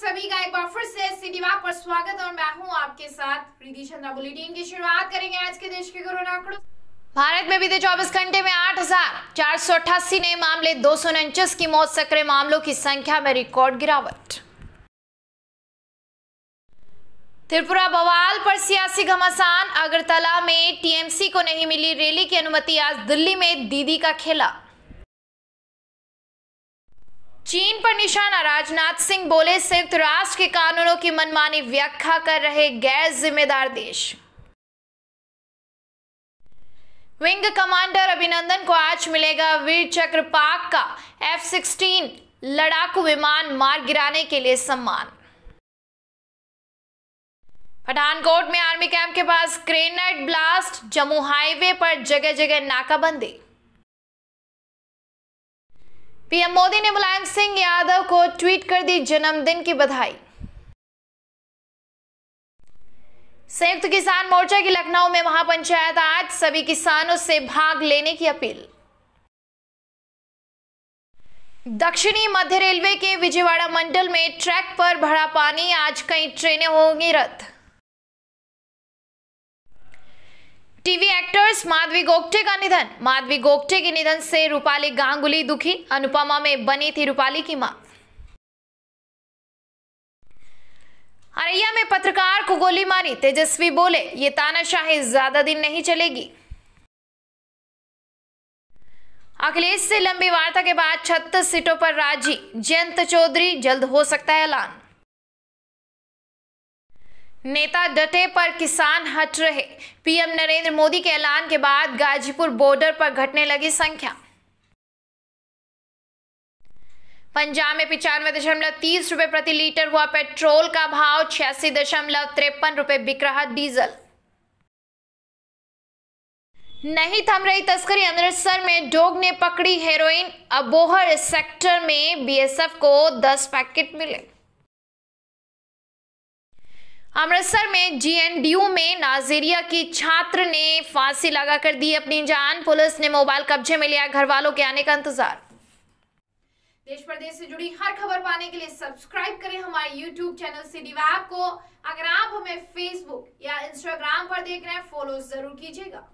सभी का एक बार फिर से सिनेमा पर स्वागत और मैं हूं आपके साथ प्रीति चंद्रा बुलेटिन की शुरुआत करेंगे आज के देश के कोरोना आंकड़ों भारत में बीते 24 घंटे में आठ नए मामले दो की मौत सक्रिय मामलों की संख्या में रिकॉर्ड गिरावट त्रिपुरा बवाल पर सियासी घमासान अगरतला में टीएमसी को नहीं मिली रैली की अनुमति आज दिल्ली में दीदी का खेला चीन पर निशाना राजनाथ सिंह बोले संयुक्त राष्ट्र के कानूनों की मनमानी व्याख्या कर रहे गैर जिम्मेदार देश विंग कमांडर अभिनंदन को आज मिलेगा वीर चक्र पाक का एफ सिक्सटीन लड़ाकू विमान मार गिराने के लिए सम्मान पठानकोट में आर्मी कैंप के पास ग्रेनेड ब्लास्ट जम्मू हाईवे पर जगह जगह नाकाबंदी पीएम मोदी ने मुलायम सिंह यादव को ट्वीट कर दी जन्मदिन की बधाई संयुक्त किसान मोर्चा की लखनऊ में महापंचायत आज सभी किसानों से भाग लेने की अपील दक्षिणी मध्य रेलवे के विजयवाड़ा मंडल में ट्रैक पर भरा पानी आज कई ट्रेनें होंगी रद्द टीवी एक्टर्स माधवी गोगटे का निधन माधवी गोगटे के निधन से रूपाली गांगुली दुखी अनुपमा में बनी थी रूपाली की मां अरैया में पत्रकार को गोली मारी तेजस्वी बोले ये तानाशाही ज्यादा दिन नहीं चलेगी अखिलेश से लंबी वार्ता के बाद छत्तीस सीटों पर राजी जयंत चौधरी जल्द हो सकता है ऐलान नेता डटे पर किसान हट रहे पीएम नरेंद्र मोदी के ऐलान के बाद गाजीपुर बॉर्डर पर घटने लगी संख्या पंजाब में पिचानवे दशमलव तीस रुपए प्रति लीटर हुआ पेट्रोल का भाव छियासी दशमलव तिरपन रुपए बिक रहा डीजल नहीं थम रही तस्करी अमृतसर में डोग ने पकड़ी हेरोइन अबोहर सेक्टर में बीएसएफ को दस पैकेट मिले अमृतसर में जीएनडीयू में नाजेरिया की छात्र ने फांसी लगा कर दी अपनी जान पुलिस ने मोबाइल कब्जे में लिया घर वालों के आने का इंतजार देश प्रदेश से जुड़ी हर खबर पाने के लिए सब्सक्राइब करें हमारे यूट्यूब चैनल सिटी ऐप को अगर आप हमें फेसबुक या इंस्टाग्राम पर देख रहे हैं फॉलो जरूर कीजिएगा